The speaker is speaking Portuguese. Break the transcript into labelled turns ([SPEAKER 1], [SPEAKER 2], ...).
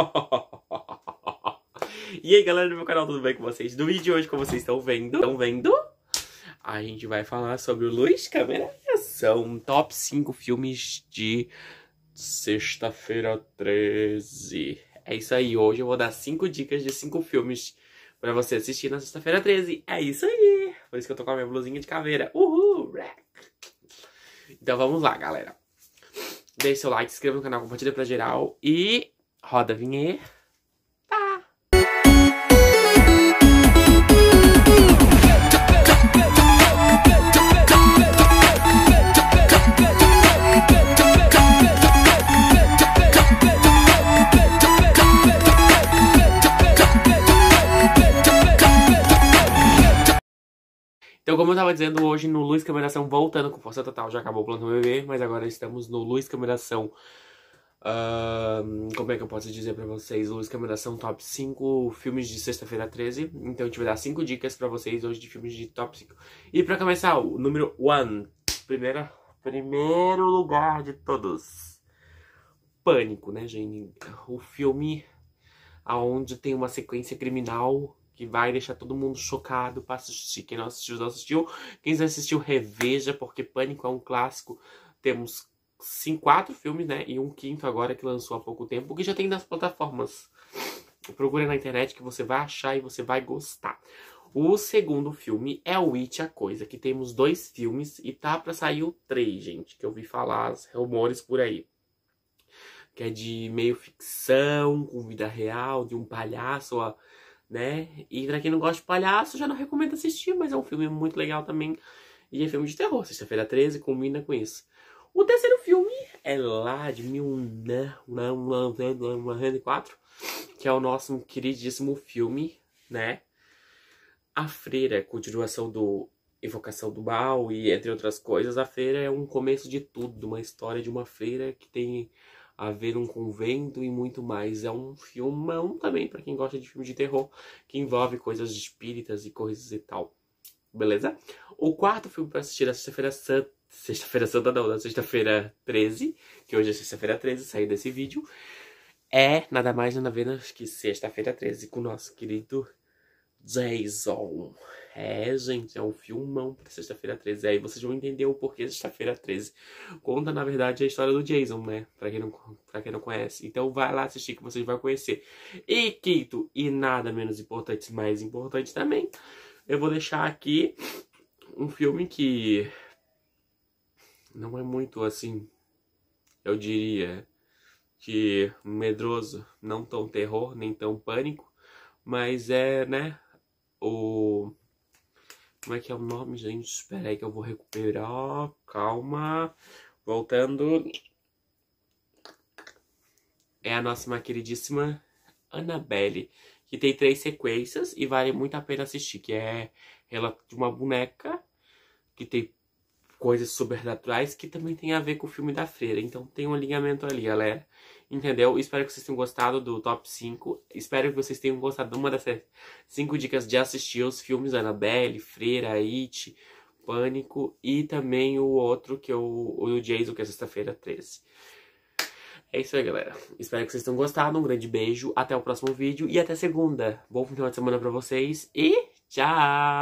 [SPEAKER 1] e aí galera do meu canal, tudo bem com vocês? No vídeo de hoje, como vocês estão vendo, estão vendo? A gente vai falar sobre o Luz Câmera São top 5 filmes de sexta-feira 13. É isso aí, hoje eu vou dar 5 dicas de 5 filmes pra você assistir na sexta-feira 13. É isso aí! Por isso que eu tô com a minha blusinha de caveira. Uhul! Então vamos lá, galera. Deixe seu like, se inscreva no canal, compartilha pra geral e Roda a vinheta. Então, como eu estava dizendo hoje no Luz Câmeração, voltando com força total, já acabou o plano bebê, mas agora estamos no Luz Câmeração Uh, como é que eu posso dizer para vocês? Luz Câmeras são top 5 filmes de sexta-feira 13. Então a gente vai dar 5 dicas para vocês hoje de filmes de top 5. E para começar, o número 1. Primeira, primeiro lugar de todos. Pânico, né, gente? O filme aonde tem uma sequência criminal que vai deixar todo mundo chocado para assistir. Quem não assistiu, não assistiu. Quem já assistiu, reveja, porque Pânico é um clássico. Temos cinco, quatro filmes, né? E um quinto agora que lançou há pouco tempo, que já tem nas plataformas. Procure na internet que você vai achar e você vai gostar. O segundo filme é o It, a Coisa, que temos dois filmes e tá pra sair o três, gente, que eu vi falar os rumores por aí. Que é de meio ficção, com vida real, de um palhaço, né? E pra quem não gosta de palhaço, já não recomendo assistir, mas é um filme muito legal também. E é filme de terror, sexta-feira 13, combina com isso. O terceiro filme é lá de 1904, né, né, né, que é o nosso queridíssimo filme, né? A Freira, continuação do Invocação do Mal e entre outras coisas. A Freira é um começo de tudo, uma história de uma freira que tem a ver um convento e muito mais. É um filmão também para quem gosta de filme de terror, que envolve coisas espíritas e coisas e tal. Beleza? O quarto filme para assistir é Sexta-feira Santa Sexta-feira Santa não, na sexta-feira 13, que hoje é sexta-feira 13, sair desse vídeo, é nada mais nada menos que sexta-feira 13 com o nosso querido Jason. É, gente, é um filmão pra sexta-feira 13. Aí vocês vão entender o porquê sexta-feira 13. Conta, na verdade, a história do Jason, né? Pra quem, não, pra quem não conhece. Então vai lá assistir que vocês vão conhecer. E quinto, e nada menos importante, mais importante também, eu vou deixar aqui um filme que não é muito assim, eu diria que medroso, não tão terror, nem tão pânico, mas é, né, o... Como é que é o nome, gente? Espera aí que eu vou recuperar, calma, voltando... É a nossa queridíssima Annabelle, que tem três sequências e vale muito a pena assistir, que é ela de uma boneca que tem coisas sobrenaturais que também tem a ver com o filme da Freira. Então tem um alinhamento ali, galera. Entendeu? Espero que vocês tenham gostado do top 5. Espero que vocês tenham gostado de uma dessas 5 dicas de assistir os filmes Annabelle, Freira, It, Pânico e também o outro que é o o Jason, que é sexta-feira 13. É isso aí, galera. Espero que vocês tenham gostado. Um grande beijo. Até o próximo vídeo e até segunda. Bom final de semana pra vocês e tchau!